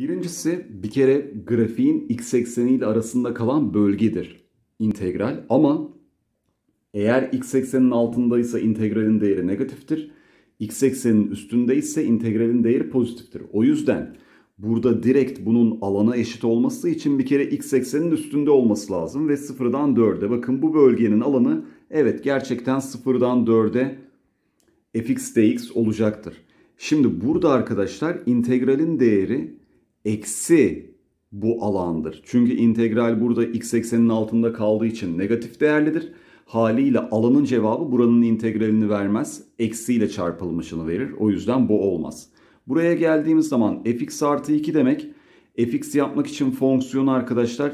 Birincisi bir kere grafiğin x ekseni ile arasında kalan bölgedir integral ama eğer x ekseninin altındaysa integralin değeri negatiftir. x ekseninin üstünde ise integralin değeri pozitiftir. O yüzden burada direkt bunun alana eşit olması için bir kere x ekseninin üstünde olması lazım ve 0'dan 4'e bakın bu bölgenin alanı evet gerçekten 0'dan 4'e fx dx olacaktır. Şimdi burada arkadaşlar integralin değeri eksi bu alandır. Çünkü integral burada x eksenin altında kaldığı için negatif değerlidir. Haliyle alanın cevabı buranın integralini vermez. Eksiyle çarpılmışını verir. O yüzden bu olmaz. Buraya geldiğimiz zaman fx artı 2 demek. fx yapmak için fonksiyonu arkadaşlar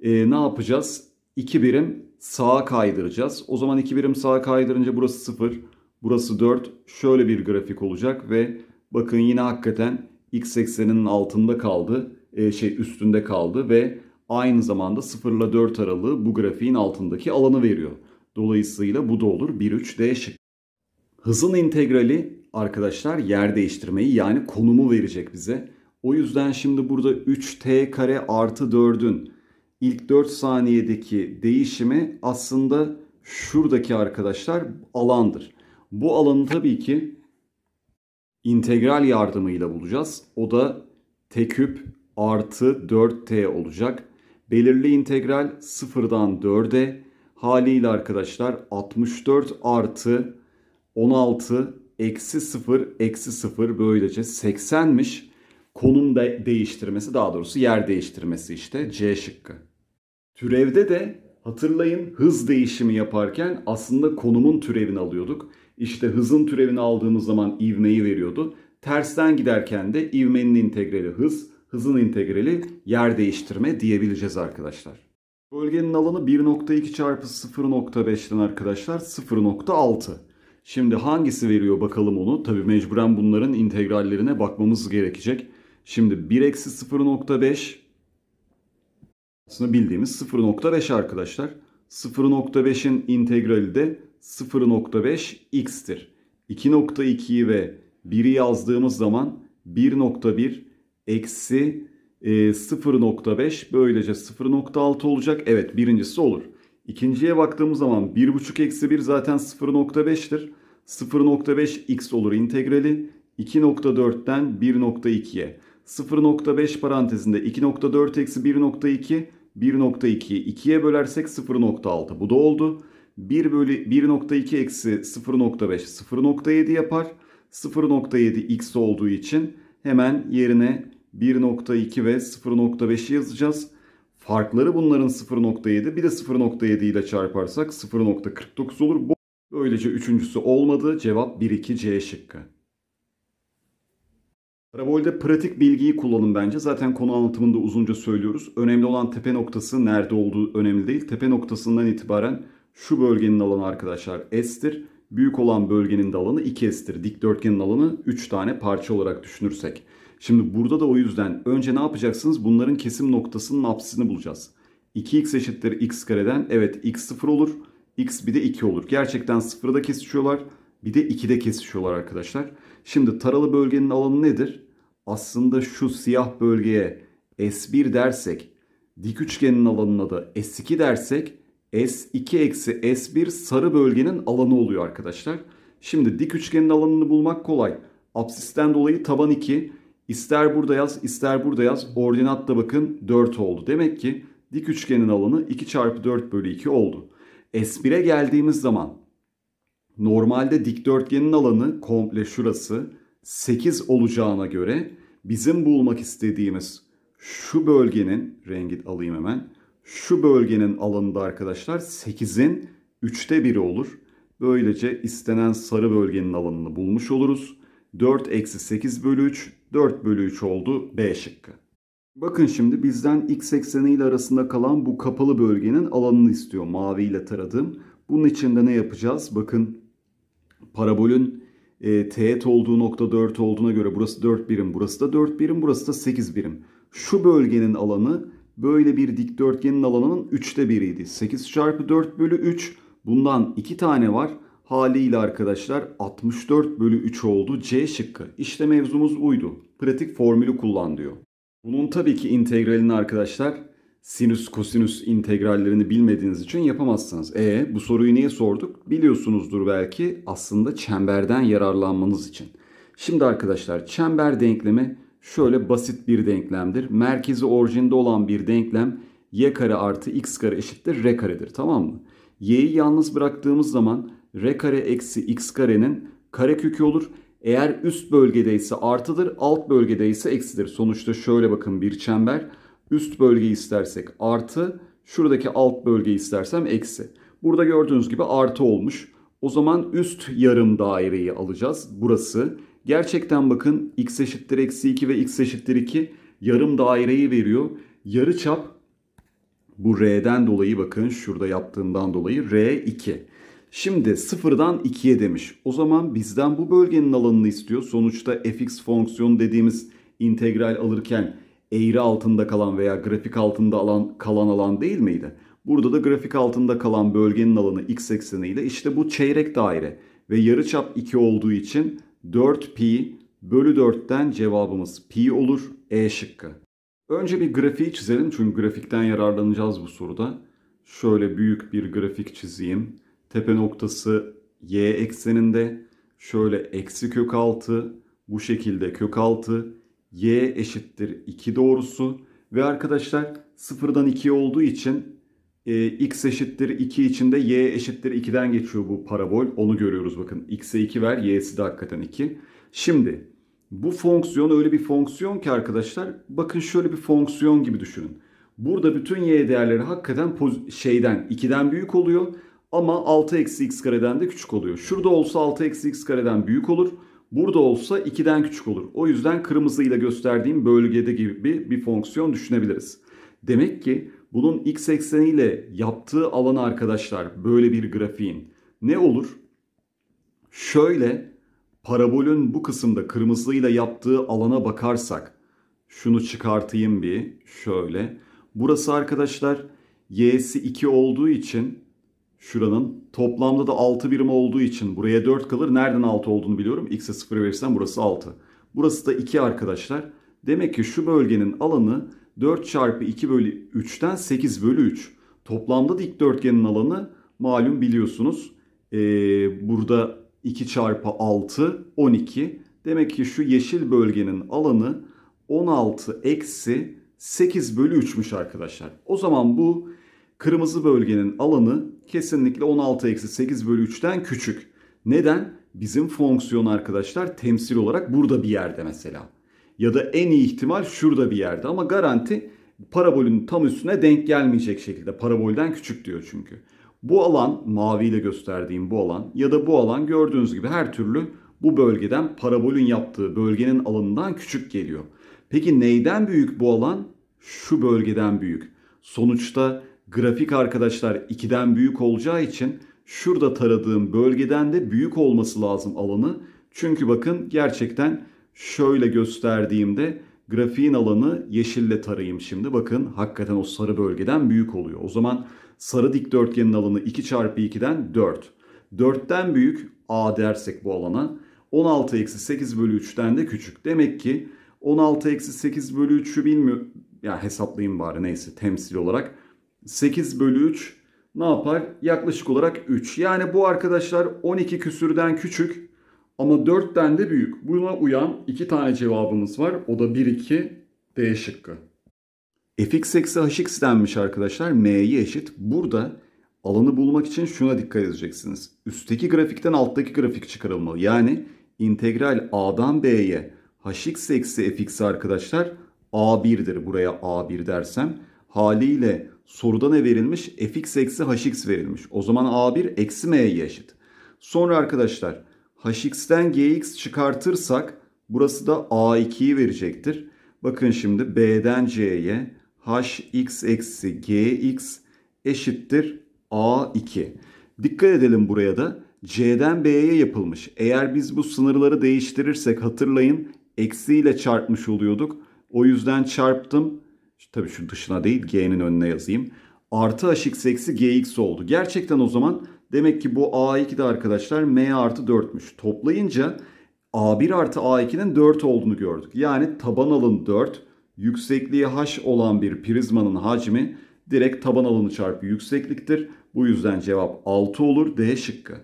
e, ne yapacağız? 2 birim sağa kaydıracağız. O zaman 2 birim sağa kaydırınca burası 0, burası 4. Şöyle bir grafik olacak ve bakın yine hakikaten x ekseninin altında kaldı, e, şey üstünde kaldı ve aynı zamanda 0 ile 4 aralığı bu grafiğin altındaki alanı veriyor. Dolayısıyla bu da olur 1-3 D şık. Hızın integrali arkadaşlar yer değiştirmeyi yani konumu verecek bize. O yüzden şimdi burada 3t kare artı 4'ün ilk 4 saniyedeki değişimi aslında şuradaki arkadaşlar alandır. Bu alanı tabii ki integral yardımıyla bulacağız. O da t küp artı 4t olacak. Belirli integral sıfırdan 4'e haliyle arkadaşlar 64 artı 16 eksi 0 eksi 0 böylece 80'miş. Konum de değiştirmesi daha doğrusu yer değiştirmesi işte C şıkkı. Türevde de hatırlayın hız değişimi yaparken aslında konumun türevini alıyorduk. İşte hızın türevini aldığımız zaman ivmeyi veriyordu. Tersten giderken de ivmenin integrali hız, hızın integrali yer değiştirme diyebileceğiz arkadaşlar. Bölgenin alanı 1.2 çarpı 0.5'ten arkadaşlar 0.6. Şimdi hangisi veriyor bakalım onu. Tabi mecburen bunların integrallerine bakmamız gerekecek. Şimdi 1 eksi 0.5 aslında bildiğimiz 0.5 arkadaşlar. 0.5'in integrali de 0.5 x'tir. 2.2'yi ve 1'i yazdığımız zaman 1.1 eksi 0.5 e, böylece 0.6 olacak. Evet birincisi olur. İkinciye baktığımız zaman 1.5 eksi 1 zaten 0.5'tir. 0.5 x olur integrali. 2.4'ten 1.2'ye. 0.5 parantezinde 2.4 eksi 1.2 1.2'yi 2'ye bölersek 0.6 bu da oldu. 1 bölü 1.2 eksi 0.5 0.7 yapar. 0.7 x olduğu için hemen yerine 1.2 ve 0.5'i yazacağız. Farkları bunların 0.7 bir de 0.7 ile çarparsak 0.49 olur. Böylece üçüncüsü olmadı. Cevap 1-2 C şıkkı. Parabolde pratik bilgiyi kullanın bence. Zaten konu anlatımında uzunca söylüyoruz. Önemli olan tepe noktası nerede olduğu önemli değil. Tepe noktasından itibaren şu bölgenin alanı arkadaşlar S'tir. Büyük olan bölgenin de alanı 2S'tir. Dikdörtgenin alanı 3 tane parça olarak düşünürsek. Şimdi burada da o yüzden önce ne yapacaksınız? Bunların kesim noktasının apsisini bulacağız. 2x eşittir x kareden evet x 0 olur. x bir de 2 olur. Gerçekten 0'da kesişiyorlar bir de 2'de kesişiyorlar arkadaşlar. Şimdi taralı bölgenin alanı nedir? Aslında şu siyah bölgeye S1 dersek, dik üçgenin alanına da S2 dersek S2 eksi S1 sarı bölgenin alanı oluyor arkadaşlar. Şimdi dik üçgenin alanını bulmak kolay. Apsisten dolayı taban 2. İster burada yaz ister burada yaz. ordinat da bakın 4 oldu. Demek ki dik üçgenin alanı 2 çarpı 4 bölü 2 oldu. S1'e geldiğimiz zaman normalde dikdörtgenin alanı komple şurası 8 olacağına göre bizim bulmak istediğimiz şu bölgenin rengi alayım hemen. Şu bölgenin da arkadaşlar 8'in 3'te biri olur. Böylece istenen sarı bölgenin alanını bulmuş oluruz. 4 eksi 8 bölü 3, 4 bölü 3 oldu B şıkkı. Bakın şimdi bizden x ekseni ile arasında kalan bu kapalı bölgenin alanını istiyor. Mavi ile taradığım. Bunun için de ne yapacağız? Bakın Parabolün e, teğet olduğu nokta 4 olduğuna göre burası 4 birim, burası da 4 birim, burası da 8 birim. Şu bölgenin alanı böyle bir dikdörtgenin alanının 3'te biriydi. 8 çarpı 4 bölü 3 bundan 2 tane var. Haliyle arkadaşlar 64 bölü 3 oldu C şıkkı. İşte mevzumuz buydu. Pratik formülü kullan diyor. Bunun tabii ki integralini arkadaşlar sinüs, kosinüs integrallerini bilmediğiniz için yapamazsınız. E bu soruyu niye sorduk? Biliyorsunuzdur belki aslında çemberden yararlanmanız için. Şimdi arkadaşlar çember denklemi şöyle basit bir denklemdir. Merkezi orijinde olan bir denklem y kare artı x kare eşittir r karedir tamam mı? y'yi yalnız bıraktığımız zaman r kare eksi x karenin kare kökü olur. Eğer üst bölgedeyse artıdır alt bölgedeyse eksidir. Sonuçta şöyle bakın bir çember Üst bölge istersek artı, şuradaki alt bölge istersem eksi. Burada gördüğünüz gibi artı olmuş. O zaman üst yarım daireyi alacağız. Burası. Gerçekten bakın x eşittir eksi 2 ve x eşittir 2 yarım daireyi veriyor. Yarı çap bu r'den dolayı bakın şurada yaptığımdan dolayı r2. Şimdi sıfırdan 2'ye demiş. O zaman bizden bu bölgenin alanını istiyor. Sonuçta fx fonksiyonu dediğimiz integral alırken eğri altında kalan veya grafik altında alan, kalan alan değil miydi? Burada da grafik altında kalan bölgenin alanı x ekseniyle işte bu çeyrek daire ve yarıçap 2 olduğu için 4pi bölü 4'ten cevabımız pi olur E şıkkı. Önce bir grafiği çizelim çünkü grafikten yararlanacağız bu soruda. Şöyle büyük bir grafik çizeyim. Tepe noktası y ekseninde. Şöyle eksi kök 6 bu şekilde kök 6 y eşittir 2 doğrusu. Ve arkadaşlar sıfırdan 2 olduğu için e, x eşittir 2 içinde y eşittir 2'den geçiyor bu parabol. Onu görüyoruz bakın. x'e 2 ver y'si de hakikaten 2. Şimdi bu fonksiyon öyle bir fonksiyon ki arkadaşlar bakın şöyle bir fonksiyon gibi düşünün. Burada bütün y değerleri hakikaten şeyden 2'den büyük oluyor ama 6 eksi x kareden de küçük oluyor. Şurada olsa 6 eksi x kareden büyük olur. Burada olsa 2'den küçük olur. O yüzden kırmızıyla gösterdiğim bölgede gibi bir fonksiyon düşünebiliriz. Demek ki bunun x ekseniyle yaptığı alan arkadaşlar böyle bir grafiğin ne olur? Şöyle parabolün bu kısımda kırmızıyla yaptığı alana bakarsak şunu çıkartayım bir şöyle. Burası arkadaşlar y'si 2 olduğu için Şuranın toplamda da 6 birim olduğu için buraya 4 kalır. Nereden 6 olduğunu biliyorum. X'e 0 verirsem burası 6. Burası da 2 arkadaşlar. Demek ki şu bölgenin alanı 4 çarpı 2 bölü 3'ten 8 bölü 3. Toplamda dikdörtgenin alanı malum biliyorsunuz. Ee, burada 2 çarpı 6 12. Demek ki şu yeşil bölgenin alanı 16 eksi 8 bölü 3'müş arkadaşlar. O zaman bu Kırmızı bölgenin alanı kesinlikle 16-8 bölü 3'ten küçük. Neden? Bizim fonksiyon arkadaşlar temsil olarak burada bir yerde mesela. Ya da en iyi ihtimal şurada bir yerde ama garanti parabolün tam üstüne denk gelmeyecek şekilde. Parabolden küçük diyor çünkü. Bu alan maviyle gösterdiğim bu alan ya da bu alan gördüğünüz gibi her türlü bu bölgeden parabolün yaptığı bölgenin alanından küçük geliyor. Peki neyden büyük bu alan? Şu bölgeden büyük. Sonuçta grafik arkadaşlar 2'den büyük olacağı için şurada taradığım bölgeden de büyük olması lazım alanı. Çünkü bakın gerçekten şöyle gösterdiğimde grafiğin alanı yeşille tarayayım şimdi. Bakın hakikaten o sarı bölgeden büyük oluyor. O zaman sarı dikdörtgenin alanı 2 çarpı 2'den 4. 4'ten büyük A dersek bu alana 16 eksi 8 bölü 3'ten de küçük. Demek ki 16 eksi 8 bölü 3'ü bilmiyorum Ya hesaplayayım bari neyse temsil olarak. 8 bölü 3 ne yapar? Yaklaşık olarak 3. Yani bu arkadaşlar 12 küsürden küçük ama 4'ten de büyük. Buna uyan 2 tane cevabımız var. O da 1, 2, D şıkkı. fx eksi hx denmiş arkadaşlar. m'yi eşit. Burada alanı bulmak için şuna dikkat edeceksiniz. Üstteki grafikten alttaki grafik çıkarılmalı. Yani integral a'dan b'ye hx eksi fx arkadaşlar a1'dir. Buraya a1 dersem haliyle Soruda ne verilmiş? fx eksi hx verilmiş. O zaman a1 eksi m'ye eşit. Sonra arkadaşlar hx'ten gx çıkartırsak burası da a2'yi verecektir. Bakın şimdi b'den c'ye hx eksi gx eşittir a2. Dikkat edelim buraya da c'den b'ye yapılmış. Eğer biz bu sınırları değiştirirsek hatırlayın eksiyle çarpmış oluyorduk. O yüzden çarptım tabii şu dışına değil g'nin önüne yazayım. Artı hx eksi gx oldu. Gerçekten o zaman demek ki bu a2 de arkadaşlar m artı 4'müş. Toplayınca a1 artı a2'nin 4 olduğunu gördük. Yani taban alın 4 yüksekliği h olan bir prizmanın hacmi direkt taban alanı çarpı yüksekliktir. Bu yüzden cevap 6 olur D şıkkı.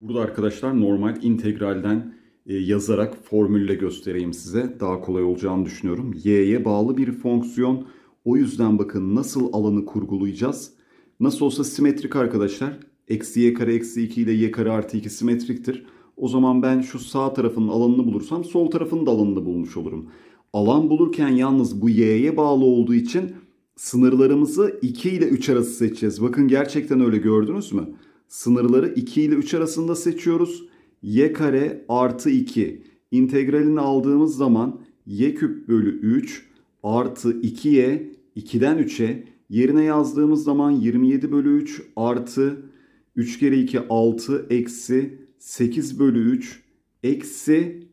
Burada arkadaşlar normal integralden e, yazarak formülle göstereyim size. Daha kolay olacağını düşünüyorum. y'ye bağlı bir fonksiyon o yüzden bakın nasıl alanı kurgulayacağız. Nasıl olsa simetrik arkadaşlar. Eksi y kare eksi 2 ile y kare artı 2 simetriktir. O zaman ben şu sağ tarafın alanını bulursam sol tarafın da alanını bulmuş olurum. Alan bulurken yalnız bu y'ye bağlı olduğu için sınırlarımızı 2 ile 3 arası seçeceğiz. Bakın gerçekten öyle gördünüz mü? Sınırları 2 ile 3 arasında seçiyoruz. y kare artı 2. İntegralini aldığımız zaman y küp bölü 3 artı 2y 2'den 3'e yerine yazdığımız zaman 27 bölü 3 artı 3 kere 2 6 eksi 8 bölü 3 eksi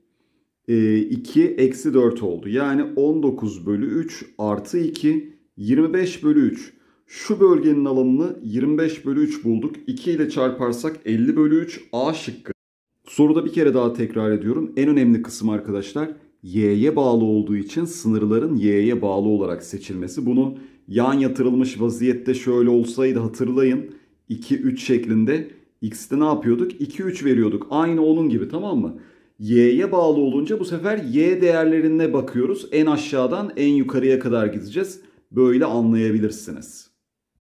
2 e, eksi 4 oldu. Yani 19 bölü 3 artı 2 25 bölü 3. Şu bölgenin alanını 25 bölü 3 bulduk. 2 ile çarparsak 50 bölü 3 A şıkkı. Soruda bir kere daha tekrar ediyorum. En önemli kısım arkadaşlar y'ye bağlı olduğu için sınırların y'ye bağlı olarak seçilmesi. Bunu yan yatırılmış vaziyette şöyle olsaydı hatırlayın 2-3 şeklinde x'te ne yapıyorduk? 2-3 veriyorduk. Aynı onun gibi tamam mı? y'ye bağlı olunca bu sefer y değerlerine bakıyoruz. En aşağıdan en yukarıya kadar gideceğiz. Böyle anlayabilirsiniz.